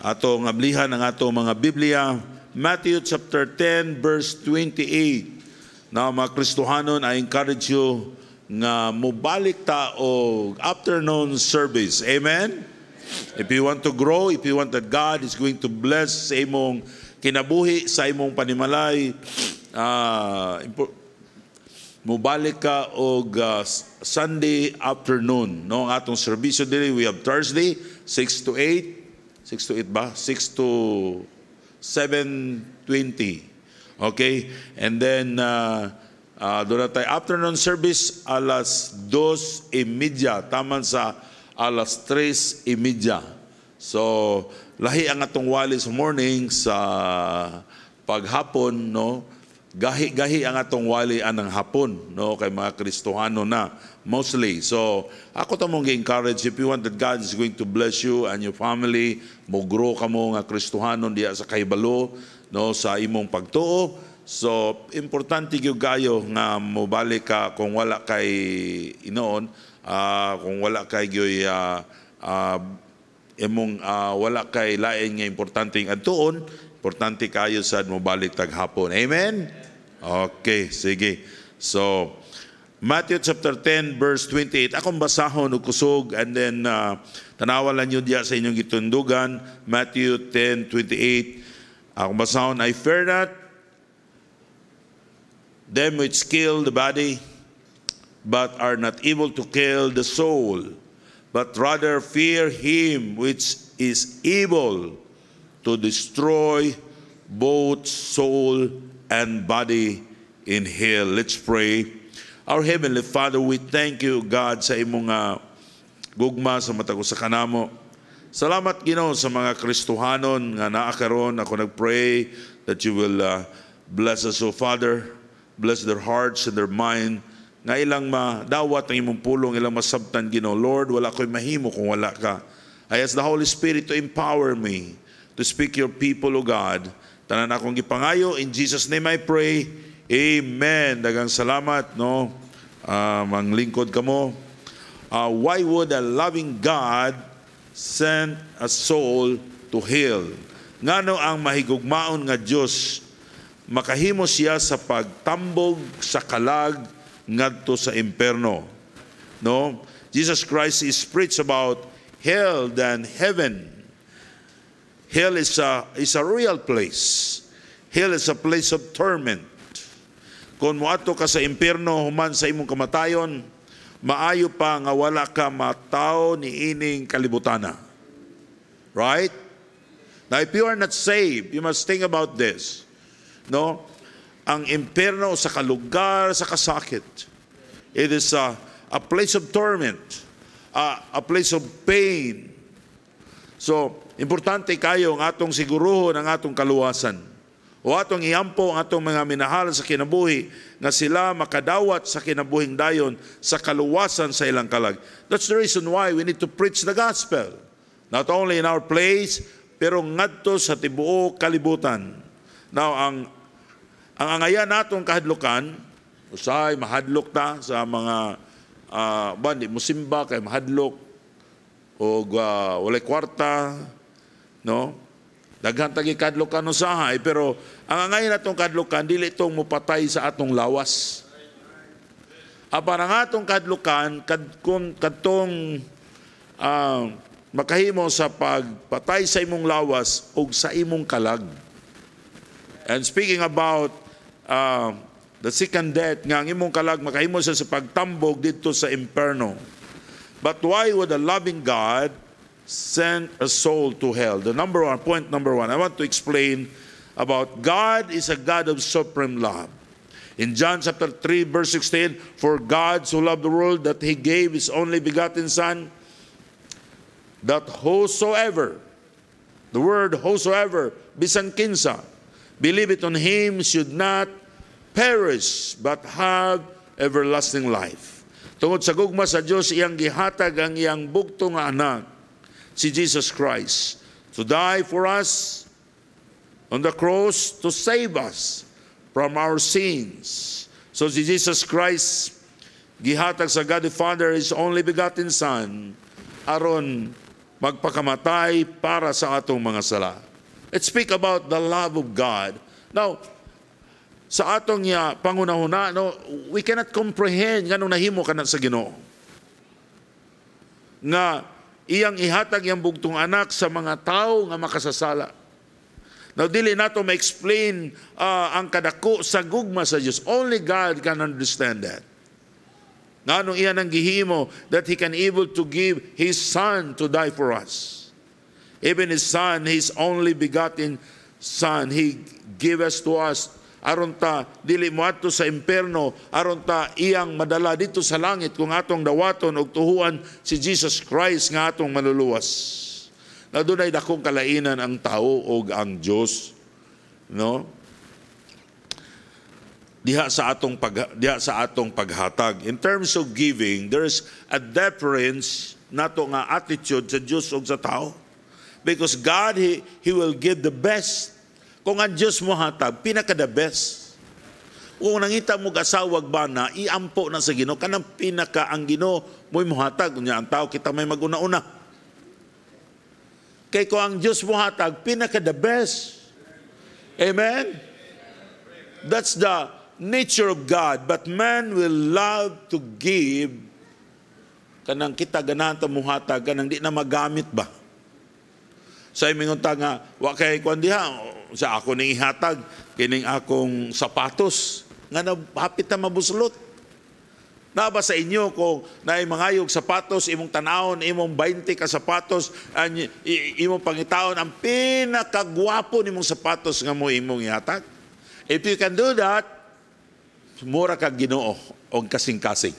atong ablihan ang atong mga Biblia, Matthew chapter 10 verse 28. Na mga Kristohanon, I encourage you nga mubalik ta og afternoon service. Amen? If you want to grow, if you want that God is going to bless sa imong kinabuhi, sa imong panimalay, uh, mubalik ka og uh, ah, Sunday afternoon. No, ang atong serbisyo dili, we have Thursday, 6 to 8, 6 to 8 ba? 6 to 7.20. Okay? And then, uh, uh, doon tayo. Afternoon service, alas 2.30. E Taman sa alas 3.30. E so, lahi ang atong wali sa morning sa paghapon, no? gahi-gahi ang atong wali anang hapon no kay mga Kristohano na mostly so ako ta mong encourage if you want that God is going to bless you and your family mo grow ka mo nga Kristohano diya sa kaybalo no sa imong pagtuo so importante gyud kayo nga mobalik ka kung wala kay inoon uh, kung wala kay gyoy uh, ah, uh, ah, imong uh, wala kay lain nga importante importanteng adtuon importante kayo sad mobalik tag hapon amen Okay, sige. So, Matthew chapter 10 verse 28. Akong basahon ug kusog and then uh, tanawalan niyo diya sa inyong gitundugan. Matthew 10:28. Akong basahon, I fear not them which kill the body but are not able to kill the soul, but rather fear him which is able to destroy both soul and body in here. Let's pray. Our Heavenly Father, we thank you, God, sa imong uh, gugma sa matago sa kanamo. Salamat, Ginoo, sa mga Kristuhanon nga naa karon ako nagpray that you will uh, bless us, O Father. Bless their hearts and their mind nga ilang madawat ang imong pulong, ilang masabtan, gino Lord, wala ko'y mahimo kung wala ka. I ask the Holy Spirit to empower me to speak your people, O God, Tanan akong gipangayo. In Jesus name I pray. Amen. Dagang salamat, no? Uh, manglingkod kamo Uh, ah, why would a loving God send a soul to hell? Ngano ang mahigugmaon nga Dios makahimo siya sa pagtambog sa kalag ngadto sa imperno. No? Jesus Christ is preached about hell than heaven. Hell is a, is a real place. Hell is a place of torment. Kung moato ka sa impyerno human sa imong kamatayon, maayo pa nga wala ka matao ni ining kalibutana. Right? Now, if you are not saved, you must think about this. No? Ang impyerno sa kalugar, sa kasakit. It is a, a place of torment, a, a place of pain. So, Importante kayo ang atong siguruhon ang atong kaluwasan. O atong iampo ang atong mga minahal sa kinabuhi nga sila makadawat sa kinabuhing dayon sa kaluwasan sa ilang kalag. That's the reason why we need to preach the gospel. Not only in our place, pero ngadto sa tibuo kalibutan. Now, ang ang angayan natong kahadlokan, usay mahadlok ta sa mga uh, ah, bandi musimba kay mahadlok o uh, walay kwarta, No? Daghan tagi kadlokan sa sahay pero ang angay natong kadlokan dili itong mopatay sa atong lawas. Apan atong kadlokan, kad, kung, kadtong uh, makahimo sa pagpatay sa imong lawas o sa imong kalag. And speaking about uh, the second death, nga ang imong kalag makahimo sa, sa pagtambog dito sa imperno. But why would a loving God sent a soul to hell. The number one, point number one, I want to explain about God is a God of supreme love. In John chapter 3, verse 16, For God so loved the world that He gave His only begotten Son, that whosoever, the word whosoever, bisan kinsa, believe it on Him should not perish, but have everlasting life. Tungod sa gugma sa Diyos, iyang gihatag ang iyang bugtong nga anak, si Jesus Christ to die for us on the cross to save us from our sins. So si Jesus Christ gihatag sa God the Father His only begotten Son aron magpakamatay para sa atong mga sala. Let's speak about the love of God. Now, sa atong ya pangunahuna no we cannot comprehend nganong nahimo kana sa Ginoo nga iyang ihatag yang bugtong anak sa mga tao nga makasasala. Now, dili nato ma-explain uh, ang kadako sa gugma sa Dios. Only God can understand that. Nga nung iyan ang gihimo that He can able to give His Son to die for us. Even His Son, His only begotten Son, He give us to us aron ta dili moadto sa impierno aron ta iyang madala dito sa langit kung atong dawaton og tuhuan si Jesus Christ nga atong maluluwas na dunay dakong kalainan ang tao og ang Dios no diha sa atong pag, diha sa atong paghatag in terms of giving there's a difference nato nga attitude sa Dios og sa tao because God he, he will give the best kung ang Diyos mo hatag, pinaka the best. Kung nangita mo kasawag ba na, iampo na sa Ginoo kanang pinaka ang Ginoo mo'y muhatag unya ang tao kita may maguna-una. Kay ko ang Diyos mo hatag, pinaka the best. Amen. That's the nature of God, but man will love to give kanang kita ganahan mo hatag kanang di na magamit ba. Sa so, mingon nga, wa kay kwan diha, sa ako ning ihatag kining akong sapatos nga napapit na mabuslot. Naba sa inyo kung naay mangayog sapatos imong tanawon imong 20 ka sapatos an imong pangitaon ang pinakagwapo nimong sapatos nga mo imong ihatag. If you can do that, mura ka Ginoo og kasing-kasing.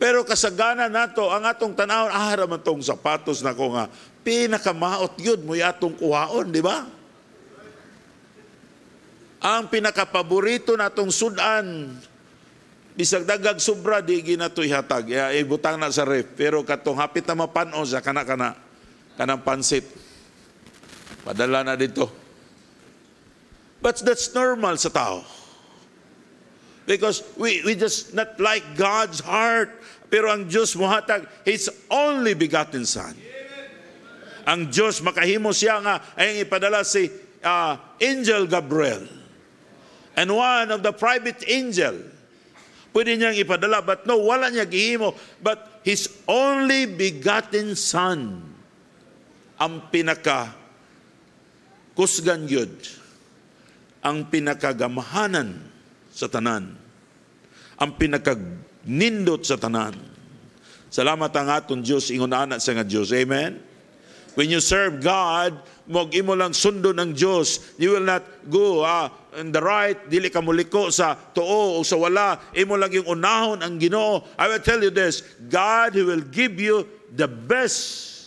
Pero kasagana nato ang atong tanawon ah man tong sapatos nako nga pinakamaot gyud mo atong kuhaon, di ba? ang pinakapaborito natong sudan bisag dagag sobra di ginato ihatag ya ibutang eh, na sa ref pero katong hapit na mapanon sa kana kana kanang pansit padala na dito but that's normal sa tao because we we just not like God's heart pero ang Dios muhatag, his only begotten son ang Dios makahimo siya nga ay ipadala si uh, Angel Gabriel and one of the private angel. Pwede niyang ipadala, but no, wala niya gihimo. But His only begotten Son, ang pinaka kusgan yun, ang pinakagamahanan sa tanan, ang pinakagnindot sa tanan. Salamat ang atong Diyos, ingunana sa nga Diyos. Amen? When you serve God, mag imo lang sundo ng Diyos. You will not go, ah, and the right, dili ka muliko sa tuo o sa wala, imo lang yung unahon ang Ginoo. I will tell you this, God He will give you the best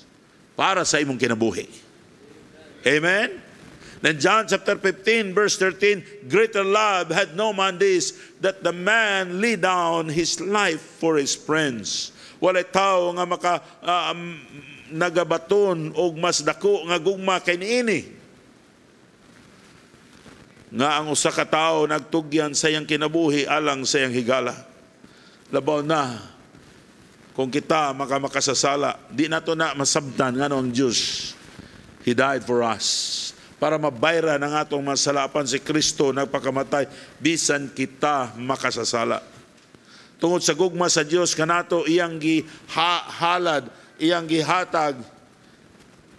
para sa imong kinabuhi. Amen? Then John chapter 15 verse 13, greater love had no man this that the man lay down his life for his friends. Wala tao nga maka uh, um, nagabaton og mas dako nga gugma kay niini nga ang usa ka tawo nagtugyan sa iyang kinabuhi alang sa iyang higala. Labaw na kung kita makamakasasala, di nato na masabtan nga ang Diyos. He died for us para mabayra ng atong masalapan si Kristo nagpakamatay bisan kita makasasala. Tungod sa gugma sa Dios kanato iyang gihalad, iyang gihatag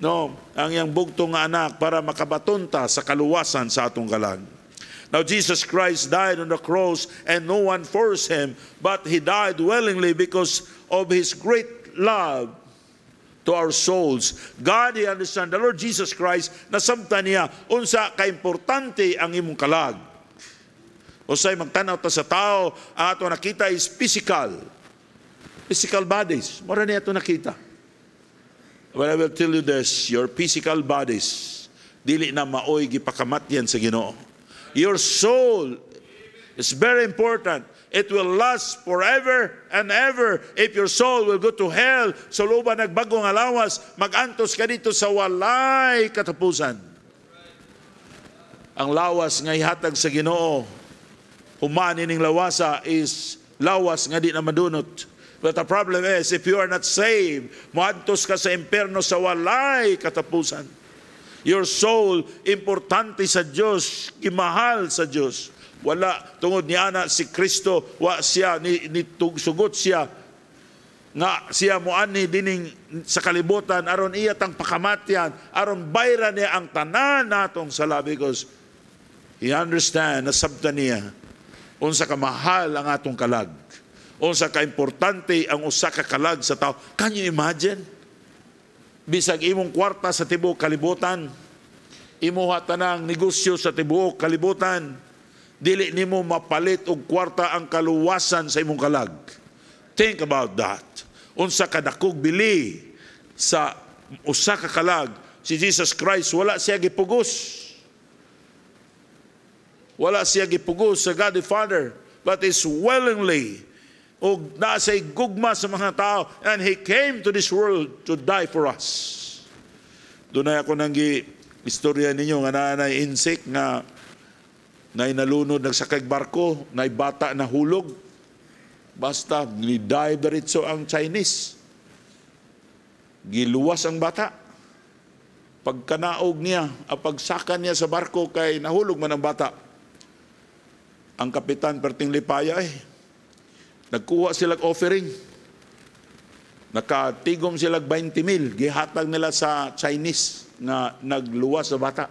no, ang iyang bugtong nga anak para makabatunta sa kaluwasan sa atong kalag. Now Jesus Christ died on the cross and no one forced him, but he died willingly because of his great love to our souls. God, he understand the Lord Jesus Christ nasamta niya unsa ka importante ang imong kalag. Usay magtanaw ta sa tao, ato nakita is physical. Physical bodies, mura niya ato nakita. But I will tell you this, your physical bodies, dili na maoy gipakamat yan sa Ginoo. Your soul is very important. It will last forever and ever. If your soul will go to hell, sa luba nagbagong alawas, magantos ka dito sa walay katapusan. Ang lawas nga ihatag sa Ginoo, humanin ning lawasa is lawas nga di na madunot But the problem is, if you are not saved, maantos ka sa impyerno sa walay katapusan. Your soul, importante sa Diyos, imahal sa Diyos. Wala, tungod ni Ana, si Kristo, wa siya, ni, ni sugot siya, nga siya mo ani dining sa kalibutan aron iya tang pakamatyan aron bayra niya ang tanan natong salabi because he understand na sabta niya unsa ka mahal ang atong kalag unsa ka importante ang usa ka kalag sa tao. Can you imagine? Bisag imong kwarta sa tibuok kalibutan, imuha tanang negosyo sa tibuok kalibutan, dili nimo mapalit og kwarta ang kaluwasan sa imong kalag. Think about that. Unsa ka dakog bili sa usa ka kalag si Jesus Christ wala siya gipugos. Wala siya gipugos sa God the Father but is willingly o nasa'y gugma sa mga tao and He came to this world to die for us. Doon ay ako nanggi istorya ninyo nga nanay insik nga na inalunod nagsakag barko, na bata na hulog. Basta ni dive diretso ang Chinese. Giluwas ang bata pagkanaog niya, ang pagsakan niya sa barko kay nahulog man ang bata. Ang kapitan perting lipaya eh, Nagkuha sila offering. Nakatigom sila 20 mil. Gihatag nila sa Chinese na nagluwas sa bata.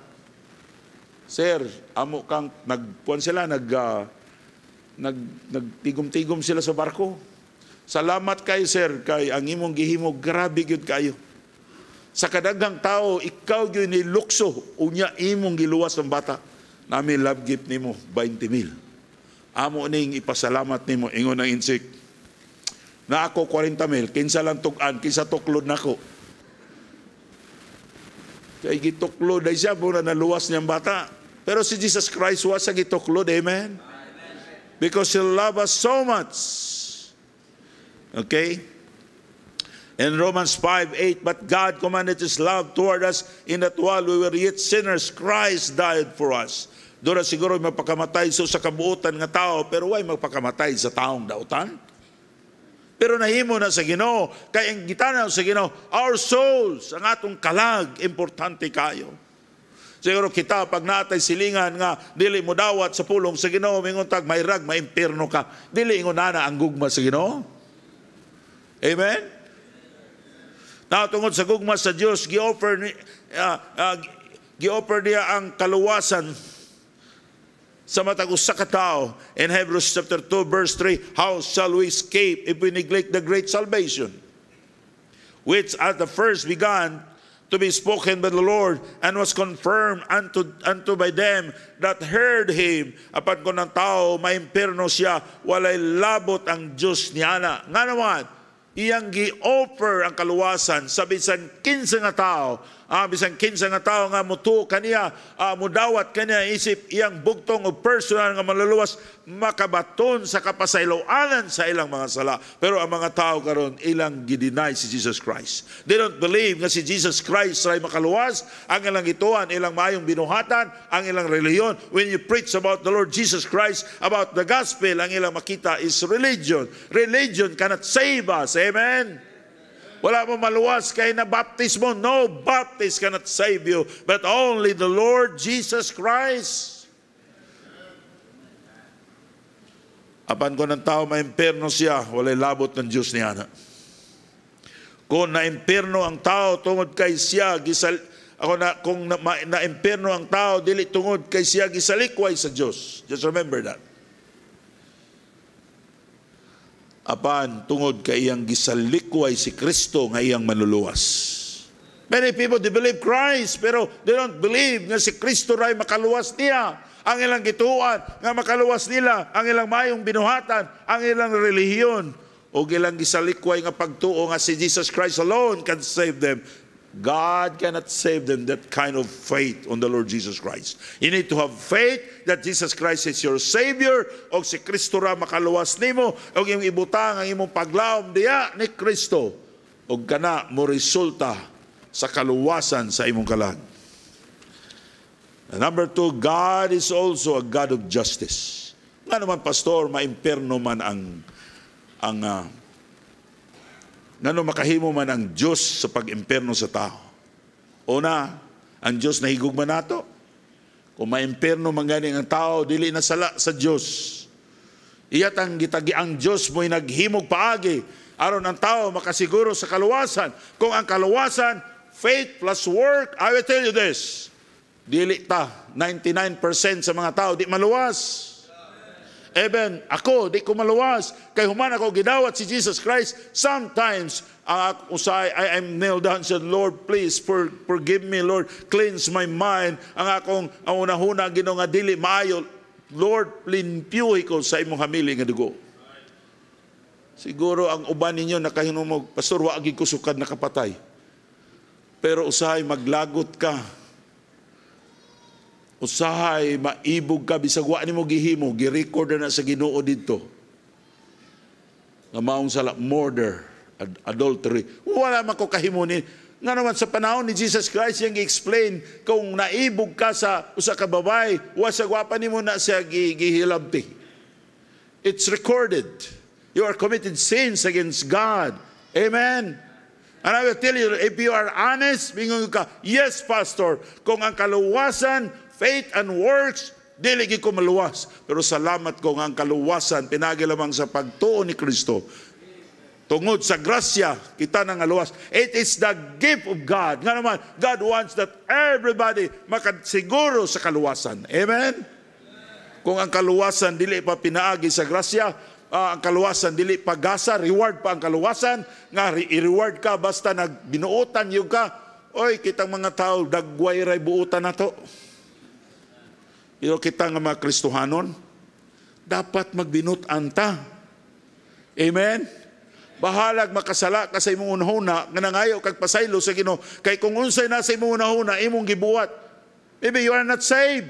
Sir, amo kang nagpuan sila nag uh, nag nagtigom-tigom sila sa barko. Salamat kay sir kay ang imong gihimo grabe gyud kayo sa kadagang tao, ikaw yun Lukso, unya imong giluwas ang bata. Nami love gift nimo 20 mil amo ning ipasalamat nimo ingon ang insik na ako 40 mil kinsa lang tug kinsa tuklod nako kay gituklod ay siya muna naluwas niyang bata pero si Jesus Christ was sa gituklod amen because he loved us so much okay In Romans 5:8, but God commanded his love toward us in that while we were yet sinners, Christ died for us. Dora siguro mapakamatay so sa kabuutan nga tao, pero why magpakamatay sa taong dautan. Pero nahimo na sa Ginoo, kay ang gitanaw sa Ginoo, our souls, ang atong kalag, importante kayo. Siguro kita pag natay silingan nga dili mo dawat sa pulong sa Ginoo, may tag may maimperno ka. Dili ingonana ang gugma sa Ginoo. Amen. Now tungod sa gugma sa Dios, gi-offer ni uh, uh, gi-offer niya ang kaluwasan sa matag sa katao. in Hebrews chapter 2 verse 3 how shall we escape if we neglect the great salvation which at the first began to be spoken by the Lord and was confirmed unto, unto by them that heard Him. Apat ko ng tao, maimperno siya, walay labot ang Diyos niya na. Nga naman, iyang gi-offer ang kaluwasan sa bisan 15 nga tao Ah, bisan kinsa nga tao nga mutu kaniya, ah, mudawat kaniya isip iyang bugtong o personal nga maluluwas makabaton sa kapasayloanan sa ilang mga sala. Pero ang mga tao karon ilang gidinay si Jesus Christ. They don't believe nga si Jesus Christ ay makaluwas ang ilang ituan, ilang mayong binuhatan, ang ilang reliyon. When you preach about the Lord Jesus Christ, about the gospel, ang ilang makita is religion. Religion cannot save us. Amen. Wala mo maluwas kay na baptismo. No baptism cannot save you, but only the Lord Jesus Christ. Apan ko ng tao, maimperno siya, walay labot ng Diyos niya na. Kung naimperno ang tao tungod kay siya, gisal, ako na, kung na, naimperno ang tao, dili tungod kay siya, gisalikway sa Diyos. Just remember that. apan tungod kay iyang gisalikway si Kristo nga iyang manluluwas. Many people, they believe Christ, pero they don't believe nga si Kristo ray makaluwas niya. Ang ilang gituan nga makaluwas nila, ang ilang mayong binuhatan, ang ilang relihiyon, o ilang gisalikway nga pagtuo nga si Jesus Christ alone can save them. God cannot save them that kind of faith on the Lord Jesus Christ. You need to have faith that Jesus Christ is your Savior o si Kristo ra makaluwas nimo o yung ibutang ang imong paglaom diya ni Kristo o kana mo resulta sa kaluwasan sa imong kalag. number two, God is also a God of justice. Nga naman, Pastor, maimperno man ang, ang uh, ngano makahimo man ang Dios sa pag-imperno sa tao. Una, ang Dios nahigugma nato. Kung maimperno man gani ang tao, dili na sala sa Dios. Iyat ang gitagi ang Dios mo'y naghimog paagi aron ang tao makasiguro sa kaluwasan. Kung ang kaluwasan, faith plus work, I will tell you this, dili ta 99% sa mga tao di maluwas. Even ako, di ko maluwas. Kay human ako gidawat si Jesus Christ. Sometimes, ang uh, usay, I am nailed down said, Lord, please for, forgive me, Lord. Cleanse my mind. Ang akong ang unahuna gino nga dili maayo. Lord, limpyuhi ko sa imong hamili nga dugo. Siguro ang uban ninyo nakahinumog, Pastor, waagin ko sukad nakapatay. Pero usahay, maglagot ka usahay maibog ka bisag wa nimo gihimo gi-record na sa Ginoo didto nga maong sala murder ad- adultery wala man ko kahimunin nga naman sa panahon ni Jesus Christ yang explain kung naibog ka sa usa ka babay wa sa gwapa nimo na siya gihilamti it's recorded you are committed sins against God amen And I will tell you, if you are honest, bingon ka, yes, Pastor, kung ang kaluwasan faith and works, dili gi ko maluwas. Pero salamat ko nga ang kaluwasan pinagi lamang sa pagtuo ni Kristo. Tungod sa grasya, kita nang aluwas. It is the gift of God. Nga naman, God wants that everybody makasiguro sa kaluwasan. Amen? Kung ang kaluwasan dili pa pinaagi sa grasya, uh, ang kaluwasan dili pagasa reward pa ang kaluwasan nga i-reward ka basta nagbinuotan yung ka oy kitang mga tao dagway ray buutan to ito kita nga mga Kristohanon, dapat magbinot anta. Amen? Bahalag makasala ka sa imong unahuna, nga nangayo kag pasaylo sa Ginoo. Kay kung unsay na sa imong unahuna, imong gibuhat. Maybe you are not saved.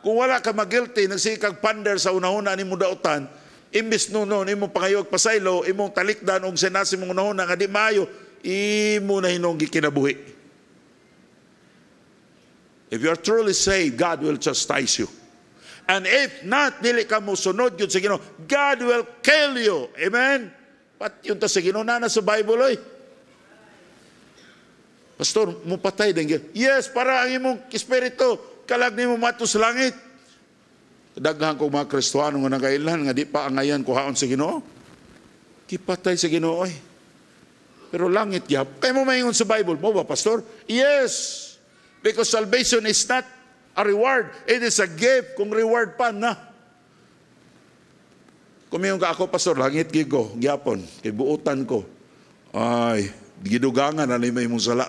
Kung wala ka magilty, nagsikag pander sa unahuna ni mo daotan, imbis noon imong pangayog pasaylo, imong talikdan og sinasi mong unahuna nga di maayo, imo na hinong gikinabuhi. If you are truly saved, God will chastise you. And if not, dili ka mo sunod yun sa Ginoo, God will kill you. Amen? But yun ta sa Ginoo na sa Bible oy. Pastor, mo patay din. Yes, para ang imong espiritu kalag ni nimo matus langit. Daghan ko mga Kristiyano nga nagailan nga di pa angayan kuhaon sa Ginoo. Kipatay sa Ginoo oy. Pero langit gyap. Kay mo maingon sa Bible mo ba, pastor? Yes. Because salvation is not a reward. It is a gift. Kung reward pa na. Kumiyong ka ako, Pastor, langit ko, gyapon, buutan ko. Ay, gidugangan, ano may mong sala.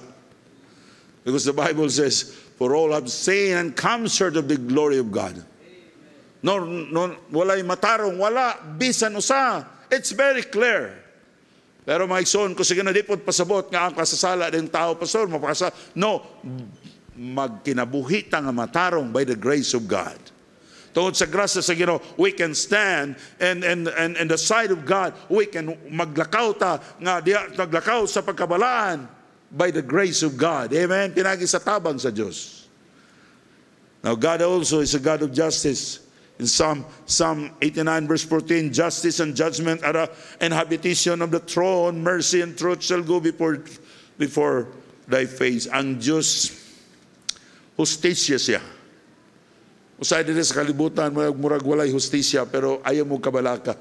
Because the Bible says, For all have sinned and come short of the glory of God. No, no, walay matarong, wala, bisan usa. It's very clear. Pero mga ikson, kung sige na dipod pasabot nga ang kasasala din tao, Pastor, mapakasala. No, magkinabuhi ta nga matarong by the grace of God. Tungod sa grasya sa Ginoo, we can stand and and and in the side of God, we can maglakaw ta nga diya naglakaw sa pagkabalaan by the grace of God. Amen. Pinagi sa tabang sa Dios. Now God also is a God of justice. In Psalm, Psalm 89 verse 14, justice and judgment are the inhabitation of the throne. Mercy and truth shall go before, before thy face. Ang Diyos hostisya siya. Usay din sa kalibutan, murag walay hostisya, pero ayaw mo kabalaka.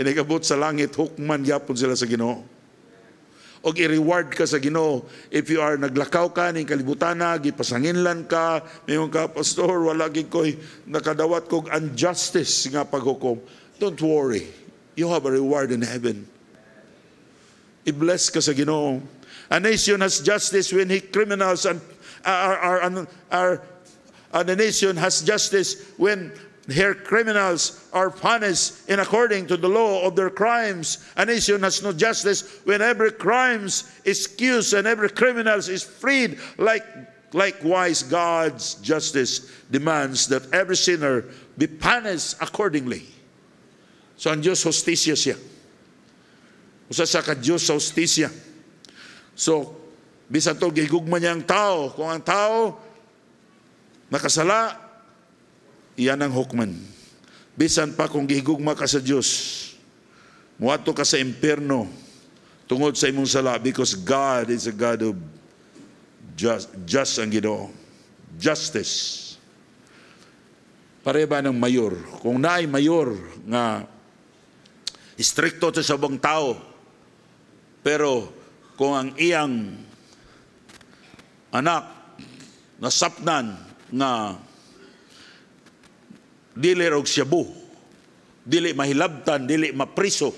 Inigabot sa langit, hukman yapon sila sa ginoo. O i-reward ka sa ginoo. If you are naglakaw ka ning kalibutan na, gipasanginlan ka, mayon ka, Pastor, wala ko'y nakadawat kog injustice nga paghukom. Don't worry. You have a reward in heaven. I-bless ka sa ginoo. A nation has justice when he criminals and our, our, our, our nation has justice when her criminals are punished in according to the law of their crimes. A nation has no justice when every crime is excused and every criminal is freed. Like, likewise, God's justice demands that every sinner be punished accordingly. So ang Diyos hostisya siya. Usa sa ka Diyos sa hostisya. So Bisan to gigugma niya ang tao. Kung ang tao nakasala, iyan ang hukman. Bisan pa kung gigugma ka sa Diyos, muato ka sa impyerno tungod sa imong sala because God is a God of just, just ang Ginoo. Justice. Pareba ba ng mayor? Kung naay mayor nga stricto sa bang tao, pero kung ang iyang anak na sapnan na dili og siyabu dili mahilabtan dili mapriso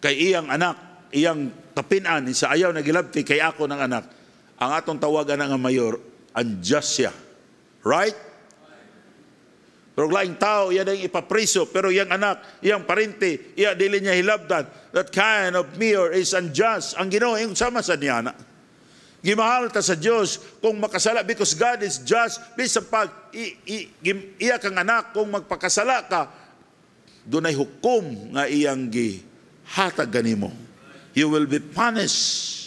kay iyang anak iyang tapinan sa ayaw na gilabti kay ako ng anak ang atong tawagan nga mayor unjust siya right pero laing tao, yan ang ipapriso. Pero yang anak, yang parente, iya dili niya hilabdan. That kind of mirror is unjust. Ang ginawa, yung sama sa niya niyana. Gimahal ta sa Dios kung makasala because God is just bisag pag iya kang anak kung magpakasala ka dunay hukom nga iyang gi hatag ganimo. You will be punished.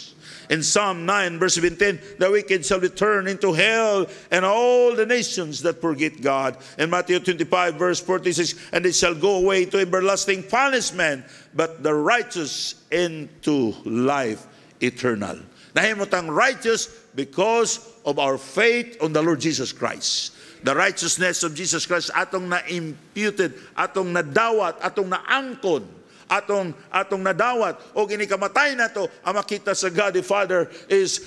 In Psalm 9 verse 17, the wicked shall return into hell and all the nations that forget God. In Matthew 25 verse 46, and they shall go away to everlasting punishment, but the righteous into life eternal. Nahimutang righteous because of our faith on the Lord Jesus Christ. The righteousness of Jesus Christ atong na-imputed, atong nadawat, atong naangkon, atong atong nadawat o ginikamatay na to ang makita sa God the Father is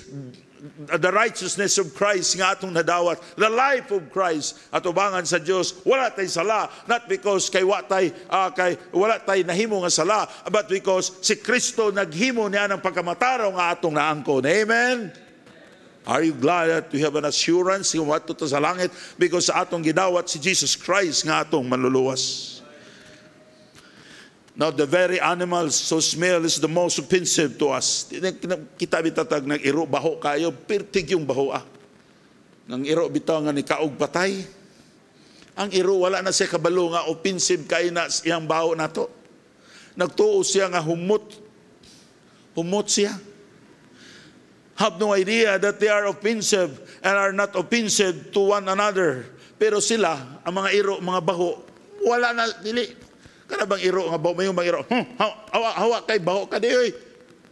the righteousness of Christ nga atong nadawat, the life of Christ at ubangan sa Dios wala tay sala not because kay wa tay uh, kay wala tay nahimo nga sala but because si Kristo naghimo niya ng pagkamataro nga atong naangkon amen Are you glad that you have an assurance nga mato sa langit because sa atong gidawat si Jesus Christ nga atong manluluwas? Now, the very animals, so smell is the most offensive to us. Kita bitatag ng iro baho kayo, pirtig yung baho ah. Nang iro bitaw nga ni kaog patay. Ang iro, wala na siya kabalo nga offensive kayo na siyang baho na to. Nagtuo siya nga humot. Humot siya. Have no idea that they are offensive and are not offensive to one another. Pero sila, ang mga iro, mga baho, wala na, dili, Kana bang iro nga baho, mayong bang iro, hmm, hawa, hawa kay baho ka di, oy.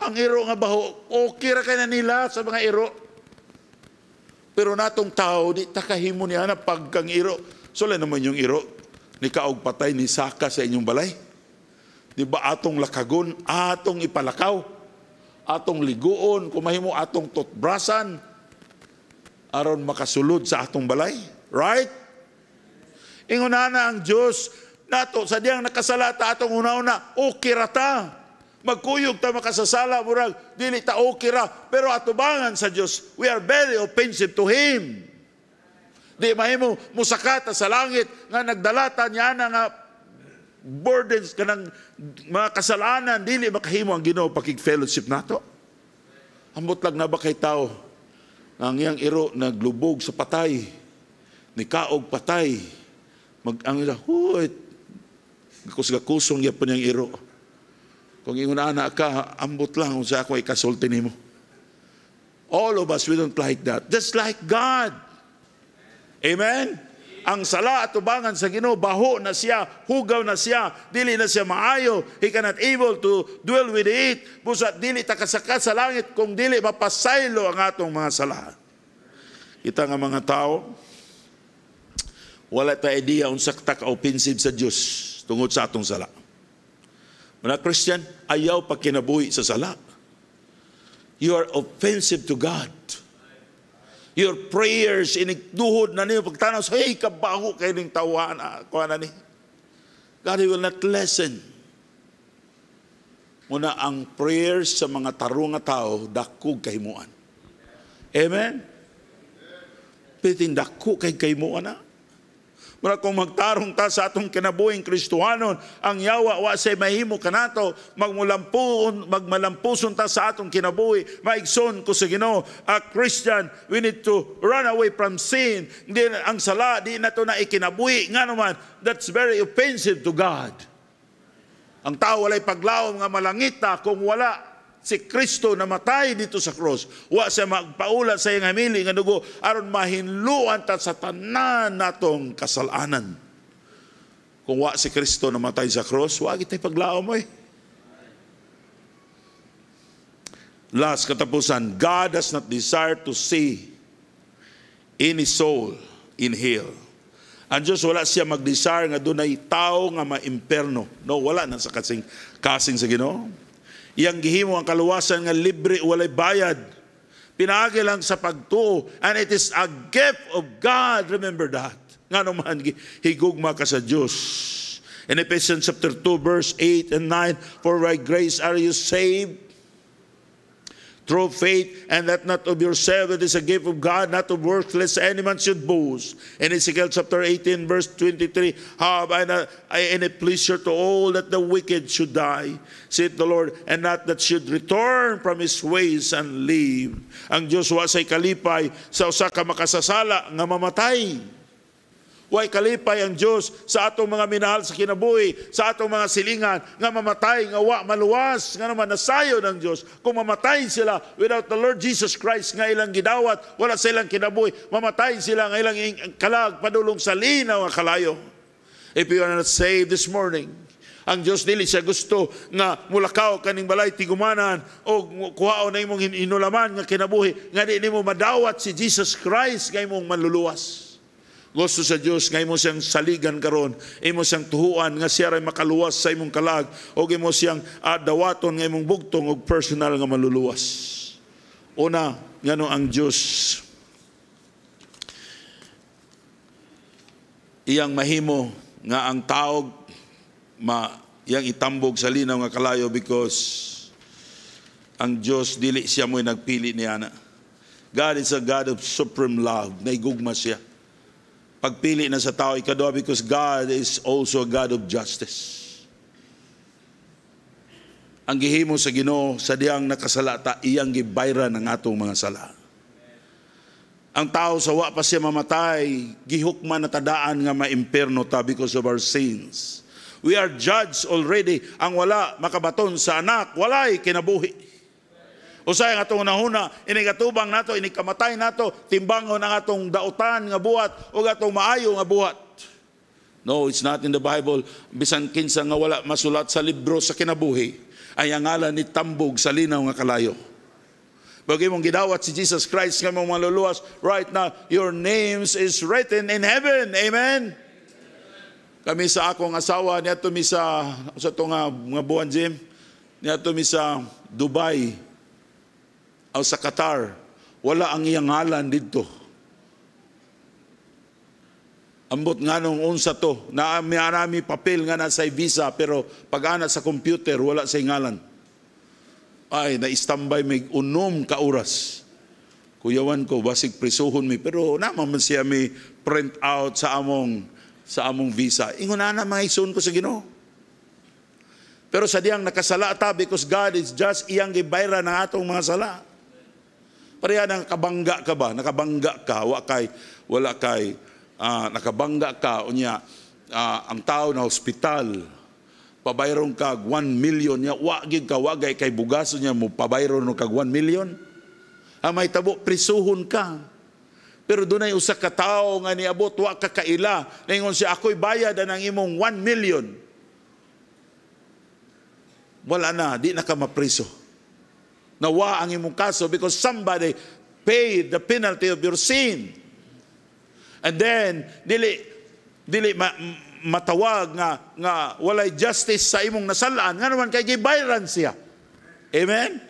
Ang iro nga baho, okay ra kay na nila sa mga iro. Pero natong tao, di takahimo niya na pagkang iro. So, naman yung iro, ni kaog patay ni Saka sa inyong balay. Di ba atong lakagon, atong ipalakaw, atong liguon, kumahimo atong tutbrasan, aron makasulod sa atong balay. Right? Ingunana ang Diyos, nato sa diyang nakasalata atong una-una o ta. magkuyog ta makasasala murag dili ta o kira pero atubangan sa Dios we are very offensive to him di mahimo musakata sa langit nga nagdalata niya na nga burdens kanang mga kasalanan dili makahimo ang Ginoo pakig fellowship nato ambot lang na ba kay tao ang iyang iro naglubog sa patay ni kaog patay mag ang huy kusga kusong niya po niyang iro. Kung ingunahan na ka, ambot lang kung sa ako ay kasulti ni mo. All of us, we don't like that. Just like God. Amen? Ang sala at ubangan sa Ginoo baho na siya, hugaw na siya, dili na siya maayo. He cannot able to dwell with it. Busa dili takasaka sa langit kung dili mapasaylo ang atong mga sala. Kita nga mga tao, wala ta idea unsa ka offensive sa Dios tungod sa atong sala. Mga Christian, ayaw pa kinabuhi sa sala. You are offensive to God. Your prayers, inigduhod na niyo pagtanaw, hey, kabaho kayo ng tawaan, ah, kuha na ni. God will not listen. Muna ang prayers sa mga tarong nga tao, dakog kahimuan. Amen? Amen. Piting dako kay kahimuan na. Ah. Mura kung magtarong ta sa atong kinabuhing Kristuhanon, ang yawa wa sa mahimo kanato, magmulampuon, magmalampuson ta sa atong kinabuhi, maigsoon ko sa Ginoo. A Christian, we need to run away from sin. Di, ang sala, di na to na ikinabuhi. Nga naman, that's very offensive to God. Ang tao walay paglaom nga malangita kung wala si Kristo namatay dito sa cross. Wa sa magpaula sa iyang hamili nga dugo aron mahinluan ta sa tanan natong kasalanan. Kung wa si Kristo namatay sa cross, wa gitay paglaom mo Last katapusan, God does not desire to see any soul in hell. Ang Diyos wala siya mag-desire nga dunay tao nga maimperno. No, wala na sa kasing, kasing sa Ginoo. Iyang gihimo ang kaluwasan nga libre walay bayad. Pinaagi lang sa pagtuo and it is a gift of God. Remember that. Nga naman, higugma ka sa Dios In Ephesians chapter 2 verse 8 and 9, For by grace are you saved through faith, and that not of yourself, it is a gift of God, not of works, lest any man should boast. In Ezekiel chapter 18, verse 23, have I, not, I any pleasure to all that the wicked should die, saith the Lord, and not that should return from his ways and live. Ang Diyos wasay kalipay sa usaka makasasala nga mamatay Way kalipay ang Diyos sa atong mga minahal sa kinabuhi, sa atong mga silingan, nga mamatay, nga wa, maluwas, nga naman nasayo ng Diyos. Kung mamatay sila without the Lord Jesus Christ, nga ilang gidawat, wala sa ilang kinabuhi, mamatay sila nga ilang kalag, padulong sa linaw nga kalayo. If you are not saved this morning, ang Dios dili siya gusto nga mulakaw kaning balay tigumanan o kuhao na imong inulaman nga kinabuhi nga di nimo madawat si Jesus Christ nga imong manluluwas. Gusto sa Dios nga imo siyang saligan karon, imo siyang tuhuan nga siya ray makaluwas sa imong kalag o imo siyang adawaton nga imong bugtong og personal nga maluluwas. Una, ngano ang Dios iyang mahimo nga ang taog ma yang itambog sa linaw nga kalayo because ang Dios dili siya mo nagpili niya na. God is a God of supreme love. Naigugma siya pagpili na sa tao, ikadwa, because God is also a God of justice. Ang gihimo sa Ginoo sa diyang nakasalata iyang gibayra ng atong mga sala. Ang tao sa wa pa siya mamatay, gihukma na tadaan nga maimperno ta because of our sins. We are judged already. Ang wala makabaton sa anak, walay kinabuhi. O Usay ang atong unahuna, inigatubang nato, inikamatay nato, timbangon ang atong dautan nga buhat o atong maayo nga buhat. No, it's not in the Bible. Bisan kinsa nga wala masulat sa libro sa kinabuhi, ay ang ngalan ni tambog sa linaw nga kalayo. Pag imong gidawat si Jesus Christ nga mga maluluwas, right now, your names is written in heaven. Amen? Kami sa akong asawa, niya tumi sa, sa itong nga buwan, Jim, niya tumi sa Dubai, ang sa Qatar, wala ang iyang ngalan dito. Ambot nga nung unsa to, na may papel nga na sa visa, pero pag ana sa computer, wala sa ngalan. Ay, na-standby may unom ka oras. Kuyawan ko, basig prisuhon mi, pero naman man siya may print out sa among sa among visa. Ingon na mga isun ko sa Ginoo. Pero sa diyang nakasala ta because God is just iyang gibayra na atong mga sala. Pareha na kabangga ka ba? Nakabangga ka, wa kay, wala kay, uh, nakabangga ka, unya, uh, ang tao na hospital, pabayron kag 1 million ya wa gid ka, wa kay bugaso niya mo, pabayron no kag 1 million. Ang may tabo, prisuhon ka. Pero dunay usa ka tawo nga niabot wa ka kaila, naingon siya ako'y bayad ang imong 1 million. Wala na, di na ka mapriso nawa ang imong kaso because somebody paid the penalty of your sin. And then dili dili ma, matawag nga nga walay justice sa imong nasalaan nga naman kay gibayran siya. Amen.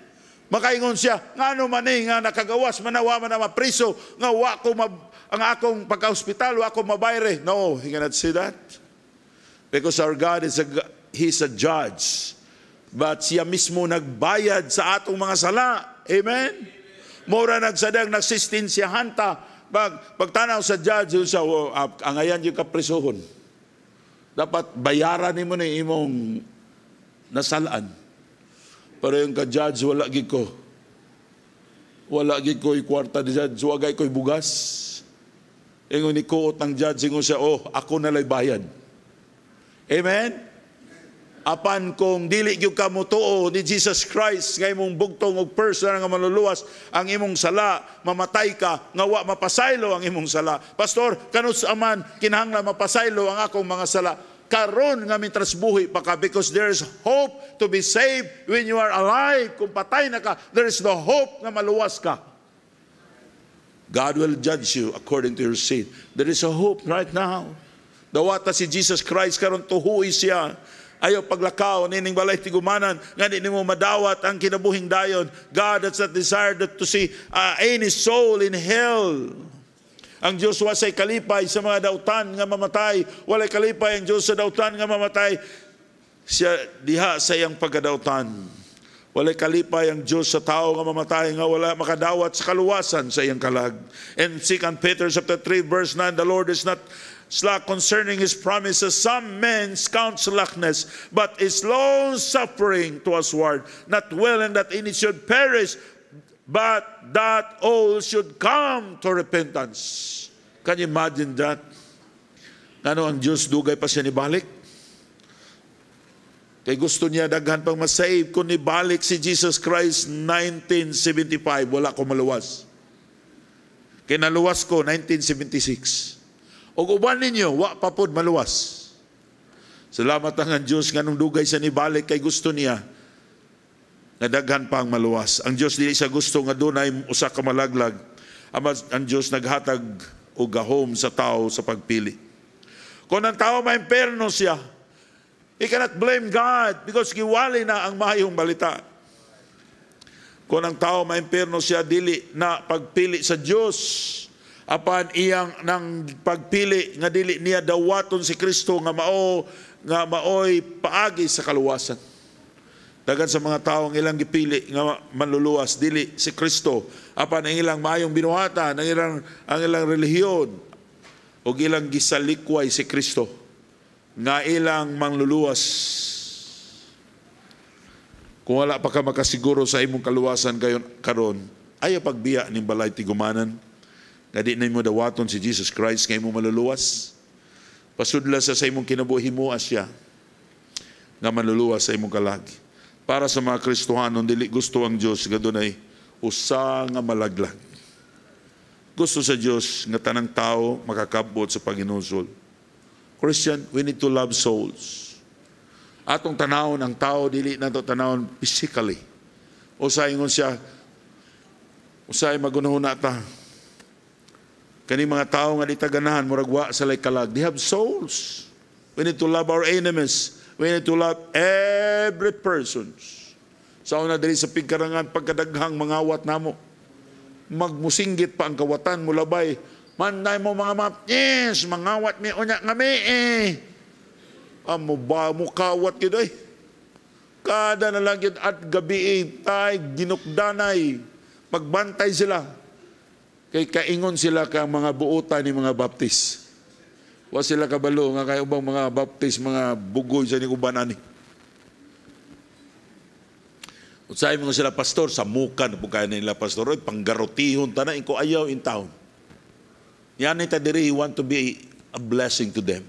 Makaingon siya, nga ano man eh, nga nakagawas, manawa man na mapriso, nga wa ko mab, ang akong pagka-hospital, wa ko mabayre. No, he cannot see that. Because our God is a, He's a judge. But siya mismo nagbayad sa atong mga sala. Amen? Mura nagsadang nagsistin siya hanta. Pag, pagtanaw sa judge, yun sa, oh, uh, angayan yung kaprisuhon. Dapat bayaran ni mo na imong nasalaan. Pero yung ka-judge, wala gid ko. Wala gid ko kwarta ni judge. Wagay ko'y bugas. Ingon ni ko ng judge, ingon siya, oh, ako nalay bayad. Amen? Apan kung dili gyud ka motuo ni Jesus Christ nga imong bugtong og personal nga maluluwas ang imong sala, mamatay ka nga wa mapasaylo ang imong sala. Pastor, kanus aman kinahanglan mapasaylo ang akong mga sala. Karon nga mitras buhi pa ka because there is hope to be saved when you are alive. Kung patay na ka, there is the hope nga maluwas ka. God will judge you according to your sin. There is a hope right now. Dawata si Jesus Christ karon tuhuy siya Ayaw paglakaw, nining balay tigumanan, nga di mo madawat ang kinabuhing dayon. God has a desire that to see uh, any soul in hell. Ang Diyos wasay kalipay sa mga dautan nga mamatay. Walay kalipay ang Diyos sa dautan nga mamatay. Siya diha sa iyang pagkadautan. Walay kalipay ang Diyos sa tao nga mamatay nga wala makadawat sa kaluwasan sa iyang kalag. And 2 Peter chapter 3 verse 9, the Lord is not slack concerning his promises. Some men's count slackness, but is long suffering to us word, not willing that any should perish, but that all should come to repentance. Can you imagine that? Ano ang Diyos dugay pa siya nibalik? Kay gusto niya daghan pang masave kung nibalik si Jesus Christ 1975, wala ko maluwas. Kinaluwas ko 1976. O guban ninyo, wa papod maluwas. Salamat ang Diyos nga nung dugay sa nibalik kay gusto niya nga daghan pa ang maluwas. Ang Diyos dili sa gusto nga dunay usa ka malaglag. ang Diyos naghatag og gahom sa tao sa pagpili. Kung ang tao maimperno siya, he cannot blame God because giwali na ang mahayong balita. Kung ang tao maimperno siya, dili na pagpili sa Diyos apan iyang nang pagpili nga dili niya dawaton si Kristo nga mao nga maoy paagi sa kaluwasan. Dagan sa mga taong ilang gipili nga manluluwas dili si Kristo apan ang ilang maayong binuhatan ang ilang ang ilang relihiyon o ilang gisalikway si Kristo nga ilang manluluwas kung wala pa ka makasiguro sa imong kaluwasan gayon karon ayo pagbiya ning balay tigumanan nga di na mo dawaton si Jesus Christ kay mo maluluwas. Pasudla sa sa imong kinabuhi mo asya nga maluluwas sa imong kalag. Para sa mga Kristohanon, dili gusto ang Dios nga ay usa nga malaglag. Gusto sa Dios nga tanang tao makakabot sa paginusol. Christian, we need to love souls. Atong tanawon ang tao dili nato tanawon physically. Usay ingon siya usay magunahon ta Kani mga tao nga ditaganahan muragwa sa laykalag They have souls. We need to love our enemies. We need to love every person. Sa una diri sa pigkarangan pagkadaghang mga mangawat namo. Magmusinggit pa ang kawatan mo labay. Manday mo mga map, yes, mga mangawat mi unya nga eh. Amo ba mo kawat gid ay. Eh. Kada na lang at gabi ay eh, tay ginukdanay. magbantay sila Kay kaingon sila ka mga buutan ni mga baptis. Wa sila kabalo nga kay ubang mga baptis mga bugoy sa ni ubanan Usay Utsay mo sila pastor sa muka na pugay nila pastor oy panggarotihon tanan inko ayaw in town. Yan ay tadiri he want to be a blessing to them.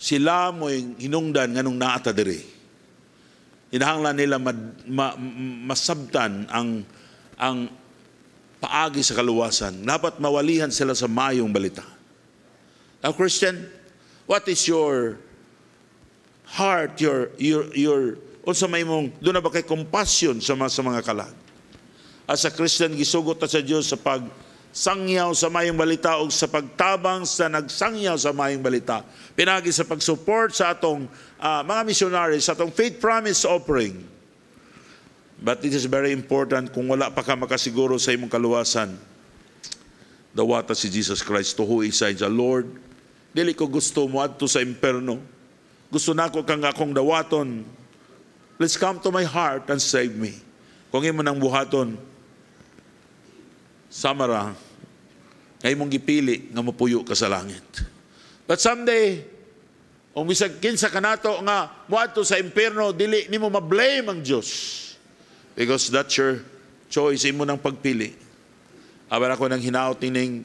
Sila mo hinungdan nganong naa tadiri. Inahanglan nila mad, ma, masabtan ang ang paagi sa kaluwasan. Dapat mawalihan sila sa mayong balita. Now, Christian, what is your heart, your, your, your, o sa may mong, doon na ba kay compassion sa mga, sa mga kalag? As a Christian, gisugot na sa Diyos sa pag sangyaw sa mayong balita o sa pagtabang sa nagsangyaw sa mayong balita. Pinagi sa pag-support sa atong uh, mga missionaries, sa atong faith promise offering But it is very important kung wala pa ka makasiguro sa imong kaluwasan, dawata si Jesus Christ to who is I, the Lord. Dili ko gusto mo adto sa imperno. Gusto na ko kang akong dawaton. Let's come to my heart and save me. Kung imo nang buhaton, Samara, ngayon mong gipili nga mapuyo ka sa langit. But someday, kung bisag kinsa kanato nga muadto sa impierno dili nimo ma-blame ang Dios because that's your choice, imo nang pagpili. Aban ako nang hinaot ning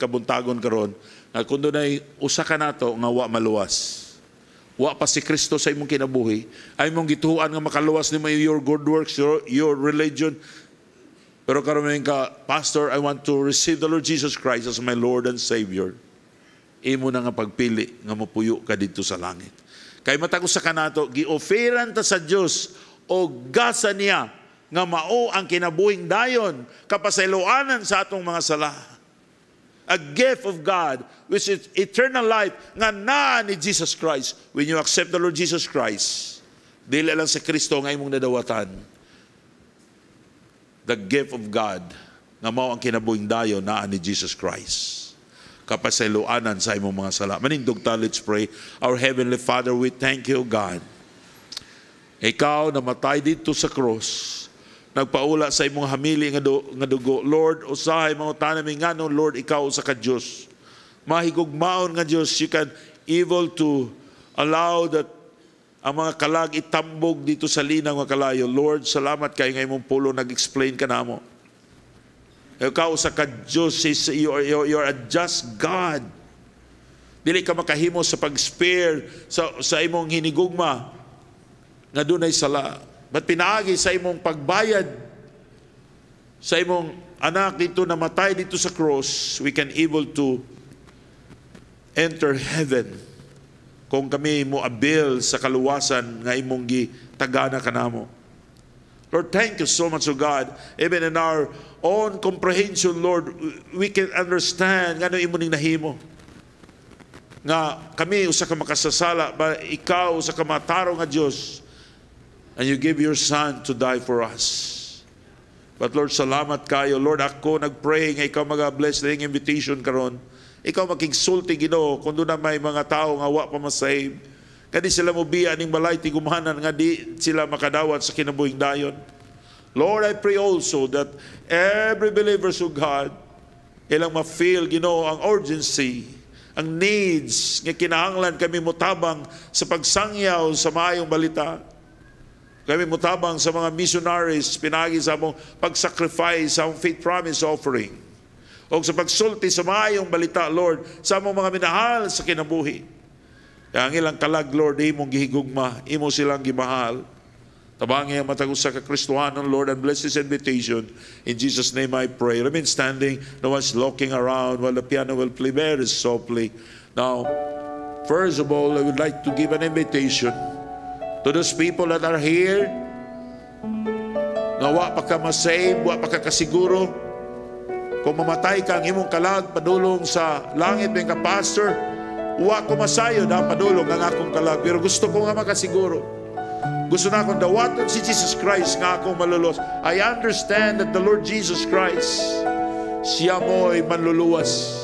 kabuntagon karon nga kung nay usa ka nato nga wa maluwas. Wa pa si Kristo sa imong kinabuhi, ay mong gituan nga makaluwas ni your good works, your, your religion. Pero karon ka, Pastor, I want to receive the Lord Jesus Christ as my Lord and Savior. Imo na nga pagpili nga mapuyo ka dito sa langit. Kay matag usa ka nato, giofferan ta sa Dios o gasa niya nga mao ang kinabuhing dayon kapasayloanan sa atong mga sala. A gift of God which is eternal life nga naa ni Jesus Christ when you accept the Lord Jesus Christ. Dili lang sa Kristo nga imong nadawatan. The gift of God nga mao ang kinabuhing dayon naa ni Jesus Christ kapasayloanan sa imong mga sala. Manindog ta, let's pray. Our Heavenly Father, we thank you, God. Ikaw namatay dito sa cross nagpaula sa imong hamili nga, nga dugo. Lord, usahay mga tanami nga no, Lord, ikaw sa ka Dios Mahigugmaon nga Dios you can able to allow that ang mga kalag itambog dito sa linang nga kalayo. Lord, salamat kay nga imong pulo, nag-explain ka na mo. Ikaw sa ka Diyos, you are, you are a just God. Dili ka makahimo sa pag-spare sa, sa imong hinigugma na dunay sala but pinaagi sa imong pagbayad sa imong anak dito namatay dito sa cross, we can able to enter heaven kung kami mo abil sa kaluwasan nga imong gi gitagana kanamo. Lord, thank you so much, O God. Even in our own comprehension, Lord, we can understand nga ano imo ning nahimo. Nga kami usa ka makasasala, ba ikaw usa ka mataro nga Dios and you give your Son to die for us. But Lord, salamat kayo. Lord, ako nagpray nga ikaw mag-bless na yung invitation karon. Ikaw maging sulti, Ginoo kung doon na may mga tao nga wa pa masave. Kadi sila mo biya ning balay tigumahanan nga di sila makadawat sa kinabuhing dayon. Lord, I pray also that every believer of God ilang ma-feel Ginoo ang urgency ang needs nga kinahanglan kami mutabang sa pagsangyaw sa maayong balita kami mutabang sa mga missionaries, pinagi sa among pag-sacrifice sa among faith promise offering. O sa pagsulti sa maayong balita, Lord, sa among mga minahal sa kinabuhi. Kaya ang ilang kalag, Lord, imong gihigugma, imo silang gimahal. Tabangi ang matagos sa kakristuhanon, Lord, and bless this invitation. In Jesus' name I pray. Remain standing, no one's looking around while the piano will play very softly. Now, first of all, I would like to give an invitation. To those people that are here, na wa pa ka masave, wa pa kasiguro, kung mamatay ka ang imong kalag, padulong sa langit ng ka-pastor, wa ko masayo na padulong ang akong kalag. Pero gusto ko nga makasiguro. Gusto na akong dawaton si Jesus Christ nga akong malulos. I understand that the Lord Jesus Christ, siya mo'y manluluwas.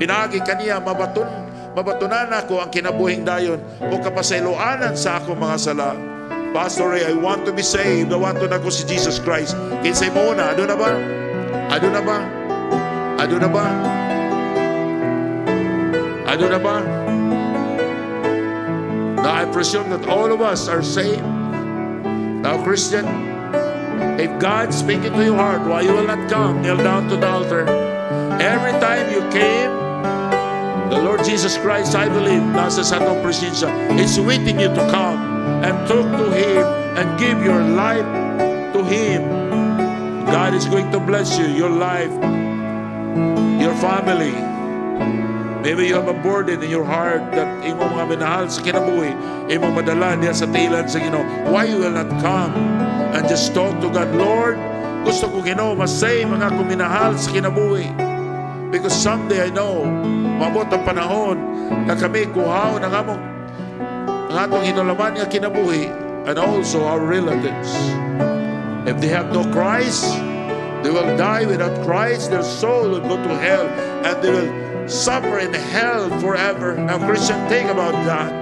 Pinagi kaniya mabaton mabatunan ako ang kinabuhing dayon o kapasailoanan sa ako mga sala. Pastor Ray, I want to be saved. I want to na ko si Jesus Christ. Kinsay mo na, ano na ba? Ano na ba? Ano na ba? Ano na ba? Now I presume that all of us are saved. Now Christian, if God speaking to your heart, why you will not come, kneel down to the altar. Every time you came, The Lord Jesus Christ, I believe, nasa sa atong presensya, is waiting you to come and talk to Him and give your life to Him. God is going to bless you, your life, your family. Maybe you have a burden in your heart that imo mga minahal sa kinabuhi, imo madala niya sa tilan sa Ginoo. why you will not come and just talk to God, Lord, gusto ko Ginoo you know, masay mga kuminahal sa kinabuhi. Because someday I know umabot ang panahon na kami kuhaw ng among ang atong hinulaman nga kinabuhi and also our relatives. If they have no Christ, they will die without Christ, their soul will go to hell and they will suffer in hell forever. Now, Christian, think about that.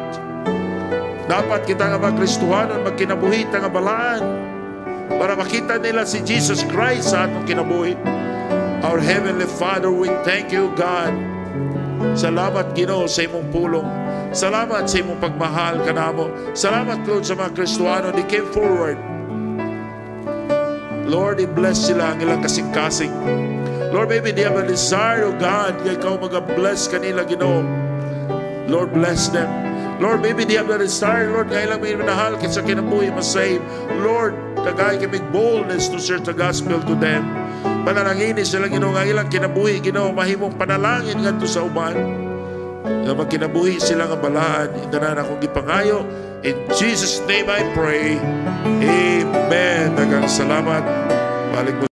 Dapat kita nga mag magkristuhan at magkinabuhi nga balaan para makita nila si Jesus Christ sa atong kinabuhi. Our Heavenly Father, we thank you, God, Salamat Ginoo sa imong pulong. Salamat sa imong pagmahal kanamo. Salamat Lord sa mga Kristuano. they came forward. Lord, i-bless sila ang ilang kasing-kasing. Lord, maybe they have a desire, O oh God, kaya ikaw mag-bless kanila, Ginoo. Lord, bless them. Lord, maybe they have a desire, Lord, kaya lang may manahal kaysa kinabuhi, masave. Lord, tagay kami boldness to share the gospel to them. Mananangini sila Ginoo nga ilang kinabuhi Ginoo mahimong panalangin ngadto sa uban. Nga magkinabuhi sila nga balaan tanan akong gipangayo in Jesus name I pray. Amen. Daghang salamat. Balik